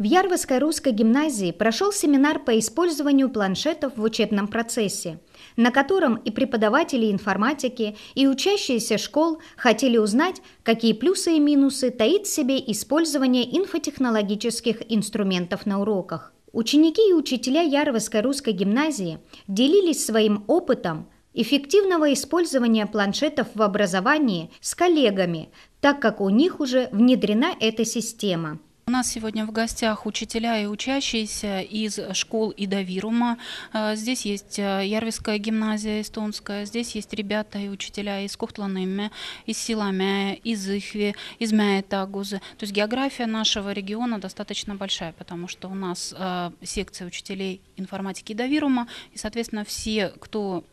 В Ярвовской русской гимназии прошел семинар по использованию планшетов в учебном процессе, на котором и преподаватели информатики, и учащиеся школ хотели узнать, какие плюсы и минусы таит в себе использование инфотехнологических инструментов на уроках. Ученики и учителя Ярвовской русской гимназии делились своим опытом, эффективного использования планшетов в образовании с коллегами, так как у них уже внедрена эта система. У нас сегодня в гостях учителя и учащиеся из школ и э, Здесь есть э, Ярвиская гимназия эстонская, здесь есть ребята и учителя из Кухтланымме, из Силамя, из Ихви, из Мяетагузы. То есть география нашего региона достаточно большая, потому что у нас э, секция учителей информатики и и, соответственно, все, кто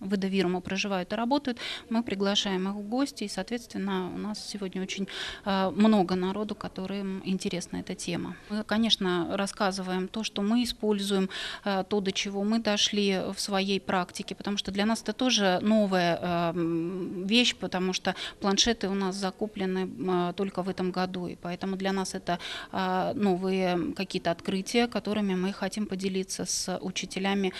в Эдовирому проживают и работают, мы приглашаем их в гости, и, соответственно, у нас сегодня очень э, много народу, которым интересна эта тема. Мы, конечно, рассказываем то, что мы используем, э, то, до чего мы дошли в своей практике, потому что для нас это тоже новая э, вещь, потому что планшеты у нас закуплены только в этом году, и поэтому для нас это новые какие-то открытия, которыми мы хотим поделиться с учителями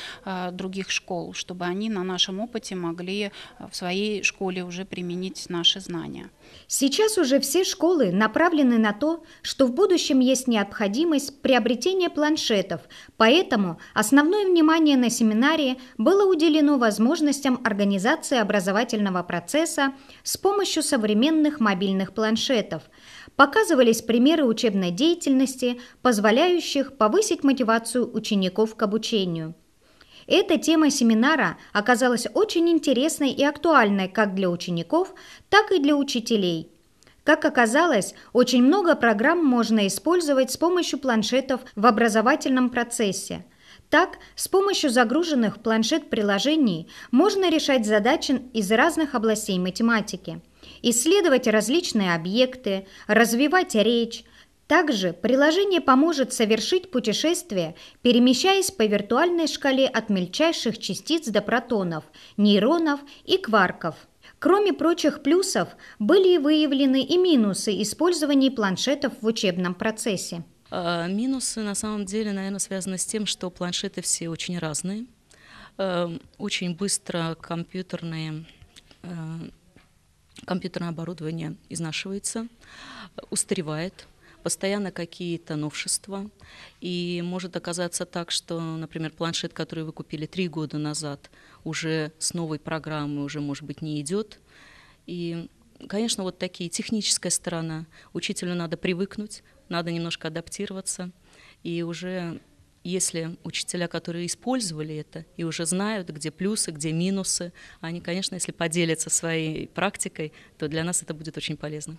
других школ, чтобы они на наших нашем опыте могли э, в своей школе уже применить наши знания. Сейчас уже все школы направлены на то, что в будущем есть необходимость приобретения планшетов, поэтому основное внимание на семинаре было уделено возможностям организации образовательного процесса с помощью современных мобильных планшетов. Показывались примеры учебной деятельности, позволяющих повысить мотивацию учеников к обучению. Эта тема семинара оказалась очень интересной и актуальной как для учеников, так и для учителей. Как оказалось, очень много программ можно использовать с помощью планшетов в образовательном процессе. Так, с помощью загруженных планшет-приложений можно решать задачи из разных областей математики – исследовать различные объекты, развивать речь, также приложение поможет совершить путешествие, перемещаясь по виртуальной шкале от мельчайших частиц до протонов, нейронов и кварков. Кроме прочих плюсов, были выявлены и минусы использования планшетов в учебном процессе. А, минусы на самом деле, наверное, связаны с тем, что планшеты все очень разные. А, очень быстро компьютерные, а, компьютерное оборудование изнашивается, устаревает постоянно какие-то новшества. И может оказаться так, что, например, планшет, который вы купили три года назад, уже с новой программой уже, может быть, не идет. И, конечно, вот такие техническая сторона. Учителю надо привыкнуть, надо немножко адаптироваться. И уже если учителя, которые использовали это и уже знают, где плюсы, где минусы, они, конечно, если поделятся своей практикой, то для нас это будет очень полезно.